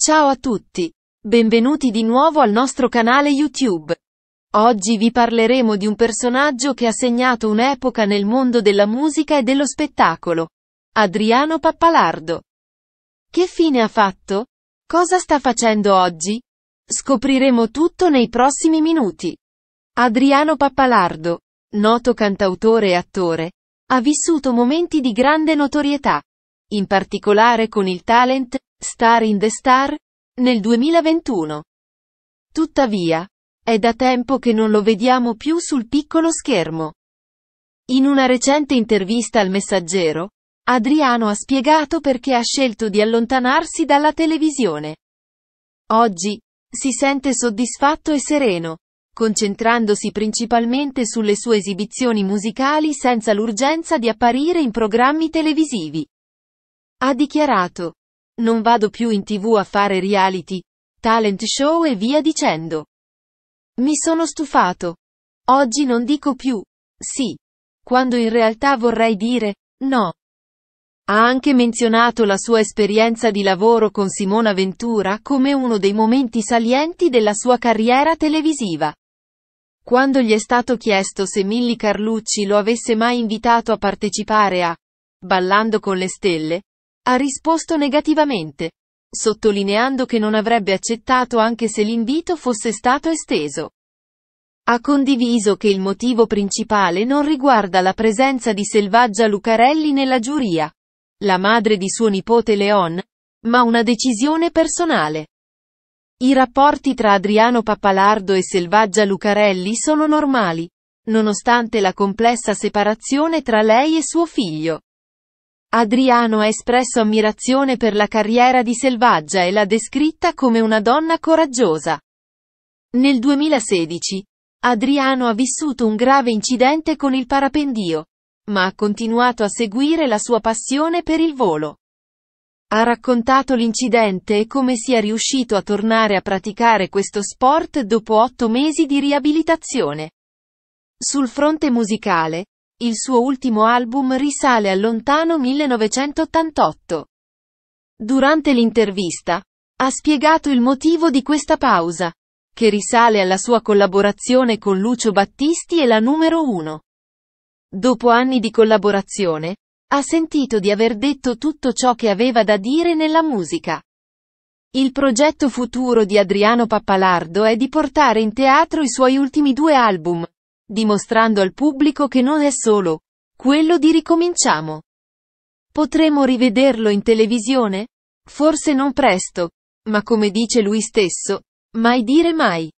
Ciao a tutti! Benvenuti di nuovo al nostro canale YouTube. Oggi vi parleremo di un personaggio che ha segnato un'epoca nel mondo della musica e dello spettacolo. Adriano Pappalardo. Che fine ha fatto? Cosa sta facendo oggi? Scopriremo tutto nei prossimi minuti. Adriano Pappalardo, noto cantautore e attore, ha vissuto momenti di grande notorietà, in particolare con il talent Star in the Star? Nel 2021. Tuttavia, è da tempo che non lo vediamo più sul piccolo schermo. In una recente intervista al Messaggero, Adriano ha spiegato perché ha scelto di allontanarsi dalla televisione. Oggi, si sente soddisfatto e sereno, concentrandosi principalmente sulle sue esibizioni musicali senza l'urgenza di apparire in programmi televisivi. Ha dichiarato, non vado più in tv a fare reality, talent show e via dicendo. Mi sono stufato. Oggi non dico più sì, quando in realtà vorrei dire no. Ha anche menzionato la sua esperienza di lavoro con Simona Ventura come uno dei momenti salienti della sua carriera televisiva. Quando gli è stato chiesto se Milli Carlucci lo avesse mai invitato a partecipare a Ballando con le stelle, ha risposto negativamente, sottolineando che non avrebbe accettato anche se l'invito fosse stato esteso. Ha condiviso che il motivo principale non riguarda la presenza di Selvaggia Lucarelli nella giuria, la madre di suo nipote Leon, ma una decisione personale. I rapporti tra Adriano Pappalardo e Selvaggia Lucarelli sono normali, nonostante la complessa separazione tra lei e suo figlio. Adriano ha espresso ammirazione per la carriera di Selvaggia e l'ha descritta come una donna coraggiosa. Nel 2016, Adriano ha vissuto un grave incidente con il parapendio, ma ha continuato a seguire la sua passione per il volo. Ha raccontato l'incidente e come sia riuscito a tornare a praticare questo sport dopo otto mesi di riabilitazione. Sul fronte musicale, il suo ultimo album risale al lontano 1988. Durante l'intervista, ha spiegato il motivo di questa pausa, che risale alla sua collaborazione con Lucio Battisti e la numero uno. Dopo anni di collaborazione, ha sentito di aver detto tutto ciò che aveva da dire nella musica. Il progetto futuro di Adriano Pappalardo è di portare in teatro i suoi ultimi due album, dimostrando al pubblico che non è solo quello di ricominciamo. Potremo rivederlo in televisione? Forse non presto, ma come dice lui stesso, mai dire mai.